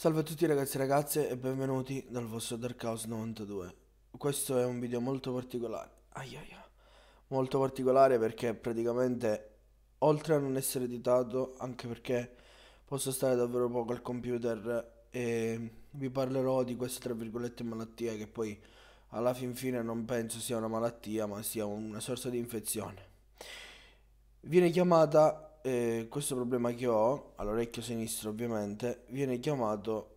Salve a tutti ragazzi e ragazze e benvenuti dal vostro Dark House 92 Questo è un video molto particolare Aiaia Molto particolare perché praticamente Oltre a non essere editato Anche perché posso stare davvero poco al computer E vi parlerò di questa tra virgolette malattia Che poi alla fin fine non penso sia una malattia Ma sia una sorta di infezione Viene chiamata eh, questo problema che ho, all'orecchio sinistro ovviamente, viene chiamato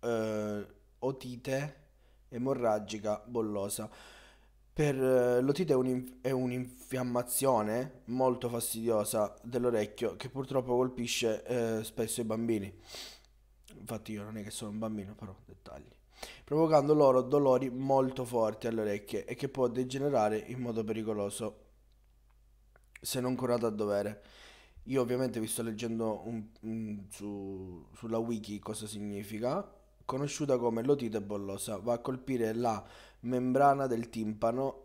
eh, otite emorragica bollosa. Per eh, l'otite è, un, è un'infiammazione molto fastidiosa dell'orecchio che purtroppo colpisce eh, spesso i bambini. Infatti io non è che sono un bambino, però dettagli provocando loro dolori molto forti alle orecchie e che può degenerare in modo pericoloso se non curato a dovere. Io ovviamente vi sto leggendo un, un, su, sulla wiki cosa significa. Conosciuta come lotite bollosa, va a colpire la membrana del timpano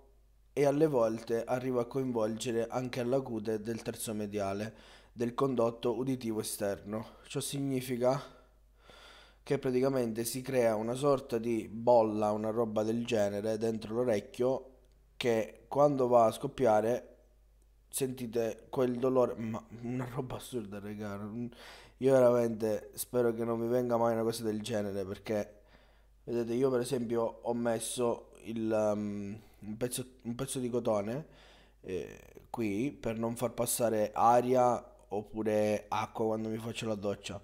e alle volte arriva a coinvolgere anche la cute del terzo mediale del condotto uditivo esterno. Ciò significa che praticamente si crea una sorta di bolla, una roba del genere dentro l'orecchio che quando va a scoppiare sentite quel dolore, ma una roba assurda, raga. Mm, io veramente spero che non mi venga mai una cosa del genere perché vedete, io per esempio ho messo il, um, un, pezzo, un, pezzo, di cotone eh, qui per non far passare aria oppure acqua quando mi faccio la doccia.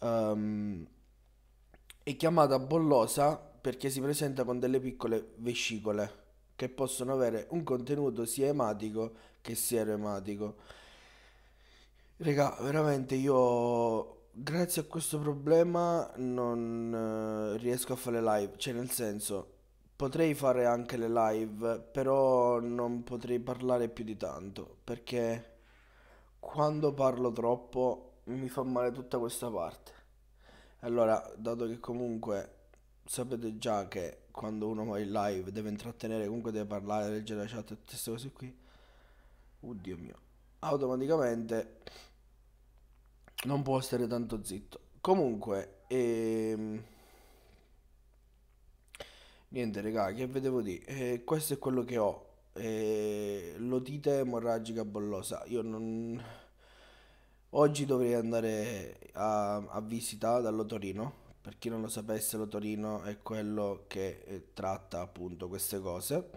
Um, è chiamata bollosa perché si presenta con delle piccole vescicole che possono avere un contenuto sia ematico che sieroematico. Regà, veramente io grazie a questo problema non eh, riesco a fare live, cioè nel senso potrei fare anche le live, però non potrei parlare più di tanto, perché quando parlo troppo mi fa male tutta questa parte. Allora, dato che comunque sapete già che quando uno va in live deve intrattenere, comunque deve parlare, leggere la chat e tutte queste cose qui. Oddio mio. Automaticamente non può stare tanto zitto. Comunque, ehm... niente regà, che vi devo dire? Eh, questo è quello che ho. Eh, lotite emorragica bollosa. Io non... Oggi dovrei andare a, a visita dall'otorino per chi non lo sapesse, lo Torino è quello che eh, tratta appunto queste cose.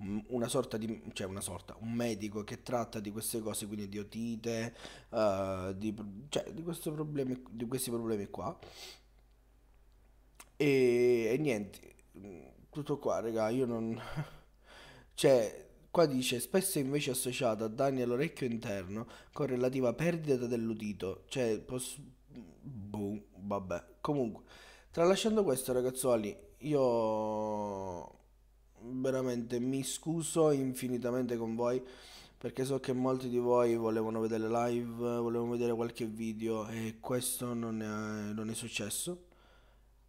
Mm, una sorta di, cioè una sorta, un medico che tratta di queste cose, quindi di otite, uh, di, cioè, di, problemi, di, questi problemi qua. E, e niente, mm, tutto qua, raga, io non... cioè, Qua dice, spesso invece associata a danni all'orecchio interno con relativa perdita dell'udito, cioè boom, vabbè. Comunque, tralasciando questo, ragazzuoli, io veramente mi scuso infinitamente con voi perché so che molti di voi volevano vedere live, volevano vedere qualche video e questo non è, non è successo.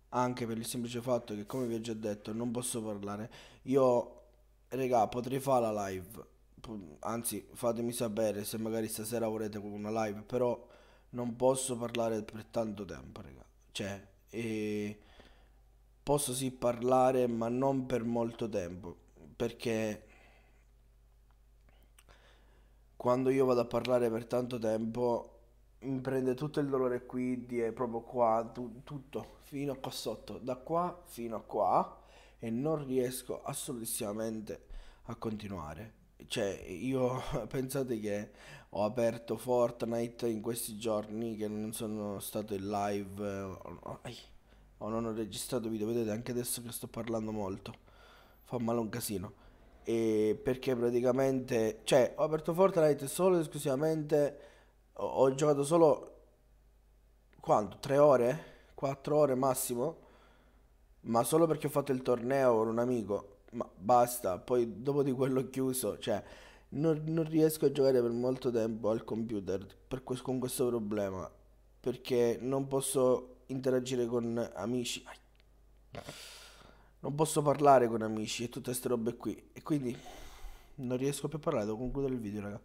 Anche per il semplice fatto che, come vi ho già detto, non posso parlare. Io, regà, potrei fare la live. Anzi, fatemi sapere se magari stasera volete una live, però non posso parlare per tanto tempo, raga. Cioè, e posso sì parlare, ma non per molto tempo, perché quando io vado a parlare per tanto tempo mi prende tutto il dolore qui, di, eh, proprio qua, tu, tutto, fino qua sotto, da qua fino a qua e non riesco assolutamente a continuare cioè io pensate che ho aperto Fortnite in questi giorni che non sono stato in live eh, o, non ho registrato video, vedete anche adesso che sto parlando molto, fa male un casino. E perché praticamente, cioè ho aperto Fortnite solo ed esclusivamente, ho, ho giocato solo quanto? 3 ore? 4 ore massimo? Ma solo perché ho fatto il torneo con un amico ma basta, poi dopo di quello chiuso, cioè non, non riesco a giocare per molto tempo al computer questo, con questo problema, perché non posso interagire con amici, non posso parlare con amici e tutte queste robe qui, e quindi non riesco più a parlare, devo concludere il video, raga.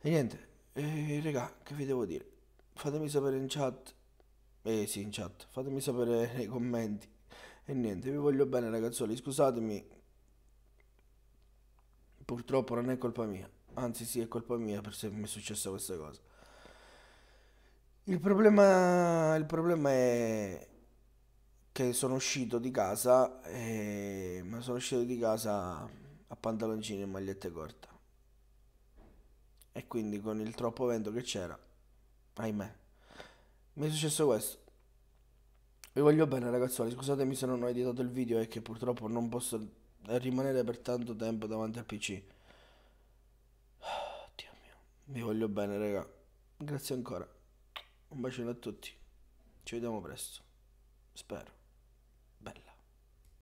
E niente, eh, raga, che vi devo dire? Fatemi sapere in chat. Eh sì, in chat. Fatemi sapere nei commenti e niente, vi voglio bene ragazzoli, scusatemi. Purtroppo non è colpa mia. Anzi sì, è colpa mia per se mi è successa questa cosa. Il problema, il problema è che sono uscito di casa, e, ma sono uscito di casa a pantaloncini e magliette corta. E quindi con il troppo vento che c'era, ahimè, mi è successo questo. Vi voglio bene ragazzuoli, scusatemi se non ho editato il video e che purtroppo non posso rimanere per tanto tempo davanti al PC. Oh, ah, Dio mio, vi voglio bene raga. Grazie ancora. Un bacione a tutti. Ci vediamo presto. Spero.